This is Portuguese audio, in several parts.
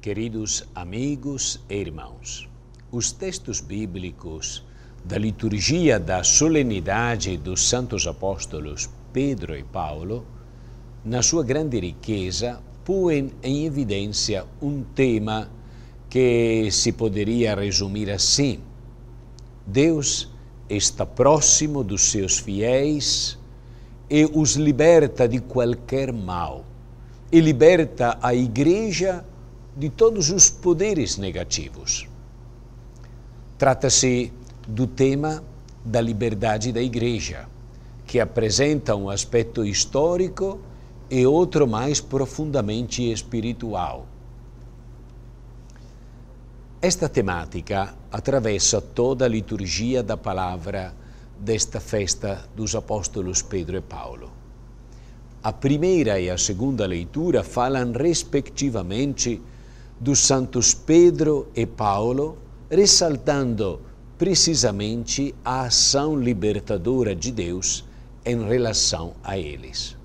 Queridos amigos e irmãos, os textos bíblicos da liturgia da solenidade dos Santos Apóstolos Pedro e Paulo, na sua grande riqueza, põem em evidência um tema que se poderia resumir assim: Deus está próximo dos seus fiéis e os liberta de qualquer mal, e liberta a igreja de todos os poderes negativos. Trata-se do tema da liberdade da Igreja, que apresenta um aspecto histórico e outro mais profundamente espiritual. Esta temática atravessa toda a liturgia da palavra desta festa dos apóstolos Pedro e Paulo. A primeira e a segunda leitura falam, respectivamente, dos santos Pedro e Paulo, ressaltando precisamente a ação libertadora de Deus em relação a eles.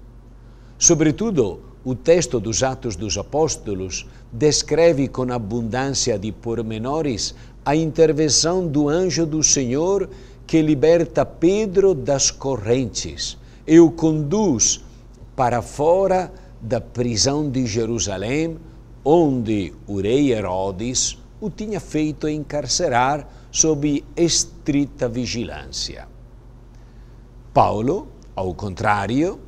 Sobretudo, o texto dos Atos dos Apóstolos descreve com abundância de pormenores a intervenção do anjo do Senhor que liberta Pedro das correntes e o conduz para fora da prisão de Jerusalém, onde o rei Herodes o tinha feito encarcerar sob estrita vigilância. Paulo, ao contrário,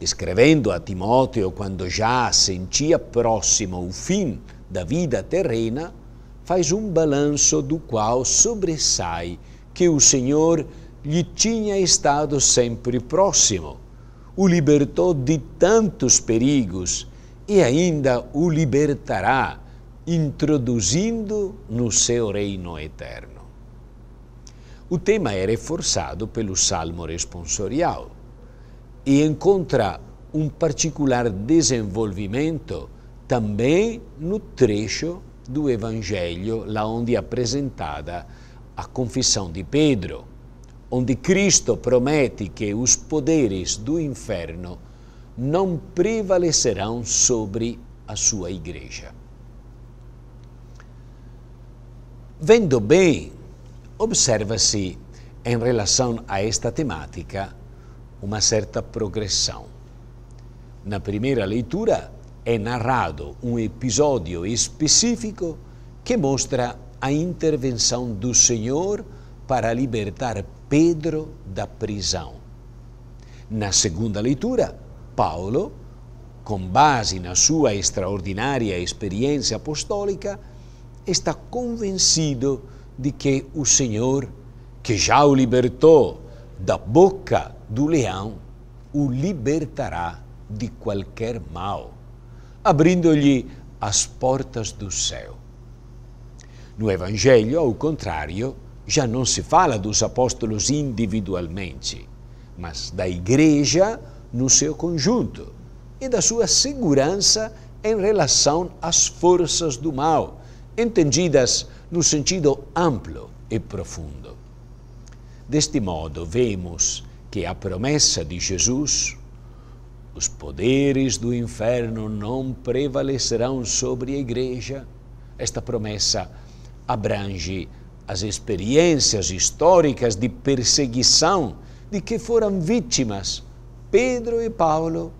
escrevendo a Timóteo quando já sentia próximo o fim da vida terrena, faz um balanço do qual sobressai que o Senhor lhe tinha estado sempre próximo, o libertou de tantos perigos e ainda o libertará, introduzindo no seu reino eterno. O tema é reforçado pelo Salmo responsorial e encontra um particular desenvolvimento também no trecho do Evangelho, lá onde é apresentada a confissão de Pedro, onde Cristo promete que os poderes do inferno não prevalecerão sobre a sua igreja. Vendo bem, observa-se em relação a esta temática uma certa progressão. Na primeira leitura é narrado um episódio específico que mostra a intervenção do Senhor para libertar Pedro da prisão. Na segunda leitura, Paolo, con base na sua extraordinária experiência apostólica, está convencido de que o Senhor, que já o libertou da boca do leão, o libertará de qualquer mal, abrindo-lhe as portas do céu. No Evangelho, ao contrário, já não se fala dos apóstolos individualmente, mas da igreja no seu conjunto e da sua segurança em relação às forças do mal, entendidas no sentido amplo e profundo. Deste modo, vemos que a promessa de Jesus, os poderes do inferno não prevalecerão sobre a igreja, esta promessa abrange as experiências históricas de perseguição de que foram vítimas Pedro e Paulo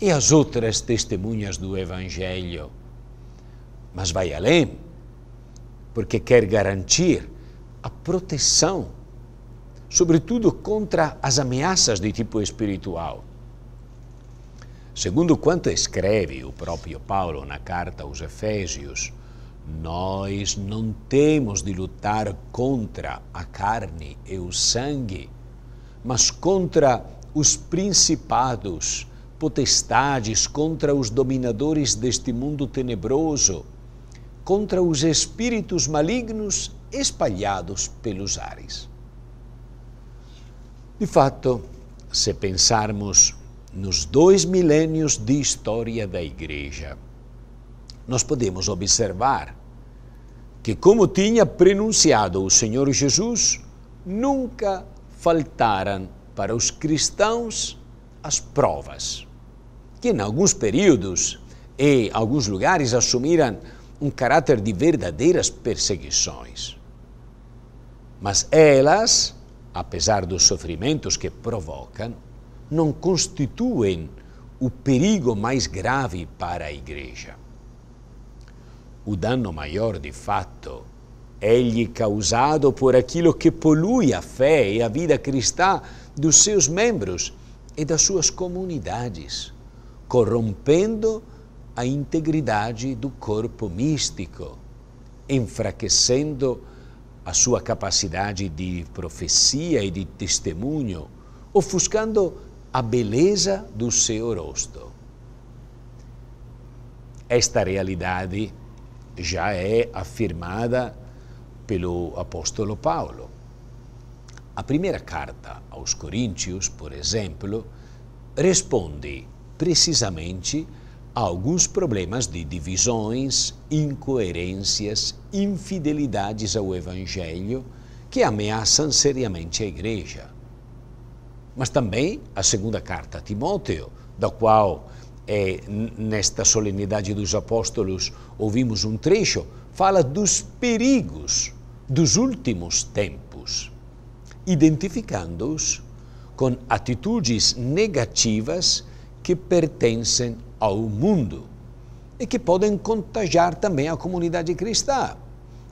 e as outras testemunhas do Evangelho. Mas vai além, porque quer garantir a proteção, sobretudo contra as ameaças de tipo espiritual. Segundo quanto escreve o próprio Paulo na carta aos Efésios, nós não temos de lutar contra a carne e o sangue, mas contra os principados, potestades contra os dominadores deste mundo tenebroso, contra os espíritos malignos espalhados pelos ares. De fato, se pensarmos nos dois milênios de história da Igreja, nós podemos observar que, como tinha pronunciado o Senhor Jesus, nunca faltaram para os cristãos as provas, que em alguns períodos e alguns lugares assumiram um caráter de verdadeiras perseguições. Mas elas, apesar dos sofrimentos que provocam, não constituem o perigo mais grave para a Igreja. O dano maior, de fato, é-lhe causado por aquilo que polui a fé e a vida cristã dos seus membros e das suas comunidades, corrompendo a integridade do corpo místico, enfraquecendo a sua capacidade de profecia e de testemunho, ofuscando a beleza do seu rosto. Esta realidade já é afirmada pelo apóstolo Paulo. A primeira carta aos Coríntios, por exemplo, responde precisamente a alguns problemas de divisões, incoerências, infidelidades ao Evangelho que ameaçam seriamente a Igreja. Mas também a segunda carta a Timóteo, da qual, é nesta solenidade dos apóstolos, ouvimos um trecho, fala dos perigos dos últimos tempos identificando-os com atitudes negativas que pertencem ao mundo e que podem contagiar também a comunidade cristã,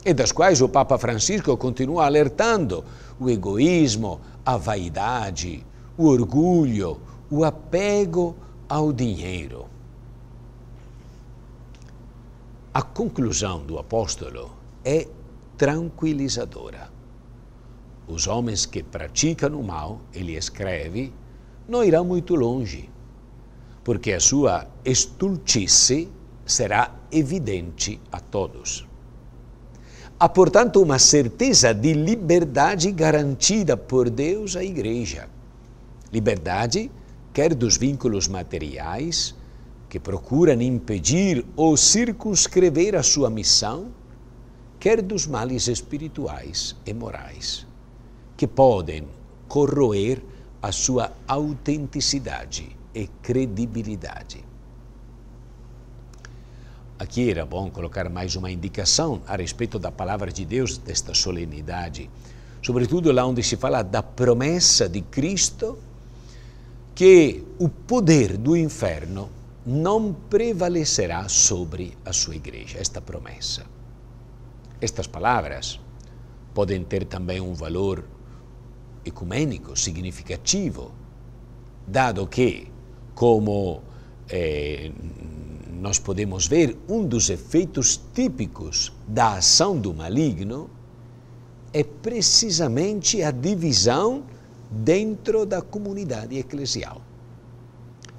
e das quais o Papa Francisco continua alertando: o egoísmo, a vaidade, o orgulho, o apego ao dinheiro. A conclusão do apóstolo é tranquilizadora os homens que praticam o mal, ele escreve, não irão muito longe, porque a sua estultice será evidente a todos. Há, portanto, uma certeza de liberdade garantida por Deus à Igreja. Liberdade, quer dos vínculos materiais, que procuram impedir ou circunscrever a sua missão, quer dos males espirituais e morais que podem corroer a sua autenticidade e credibilidade. Aqui era bom colocar mais uma indicação a respeito da palavra de Deus desta solenidade, sobretudo lá onde se fala da promessa de Cristo que o poder do inferno não prevalecerá sobre a sua igreja, esta promessa. Estas palavras podem ter também um valor ecumenico significativo, dado que, como eh, nós podemos ver, um dos efeitos típicos da ação do maligno é precisamente a divisão dentro da comunidade eclesial.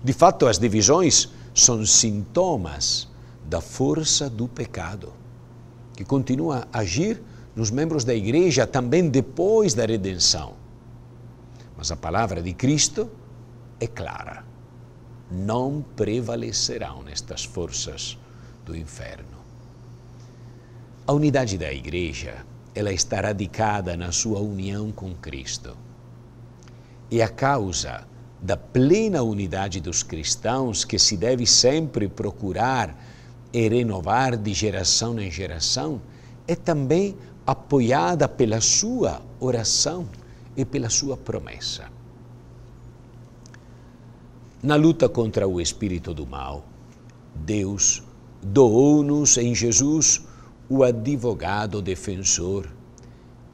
De fato, as divisões são sintomas da força do pecado, que continua a agir nos membros da igreja também depois da redenção. Mas a palavra de Cristo é clara. Não prevalecerão estas forças do inferno. A unidade da igreja, ela está radicada na sua união com Cristo. E a causa da plena unidade dos cristãos que se deve sempre procurar e renovar de geração em geração é também apoiada pela sua oração e pela sua promessa. Na luta contra o espírito do mal, Deus doou-nos em Jesus o advogado defensor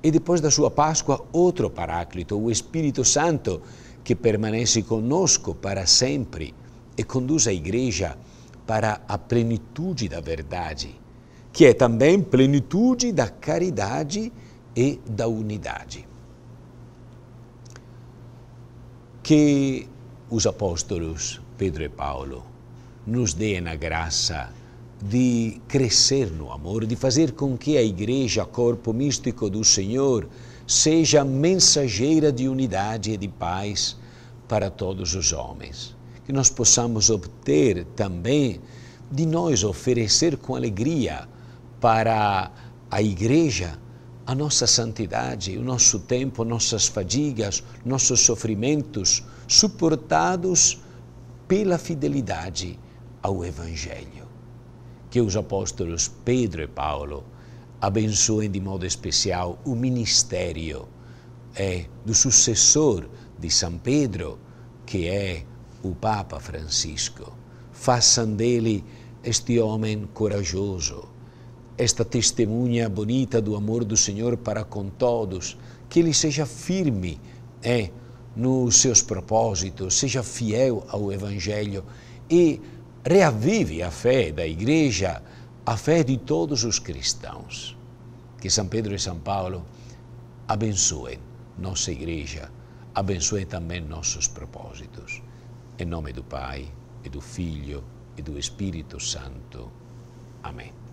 e depois da sua Páscoa outro Paráclito, o Espírito Santo, que permanece conosco para sempre e conduz a Igreja para a plenitude da verdade, que é também plenitude da caridade e da unidade. que os apóstolos Pedro e Paulo nos deem a graça de crescer no amor, de fazer com que a Igreja, corpo místico do Senhor, seja mensageira de unidade e de paz para todos os homens. Que nós possamos obter também de nós oferecer com alegria para a Igreja a nossa santidade, o nosso tempo, nossas fadigas, nossos sofrimentos, suportados pela fidelidade ao Evangelho. Que os apóstolos Pedro e Paulo abençoem de modo especial o ministério é, do sucessor de São Pedro, que é o Papa Francisco. Façam dele este homem corajoso esta testemunha bonita do amor do Senhor para com todos, que ele seja firme é, nos seus propósitos, seja fiel ao Evangelho e reavive a fé da Igreja, a fé de todos os cristãos. Que São Pedro e São Paulo abençoem nossa Igreja, abençoem também nossos propósitos. Em nome do Pai, e do Filho, e do Espírito Santo. Amém.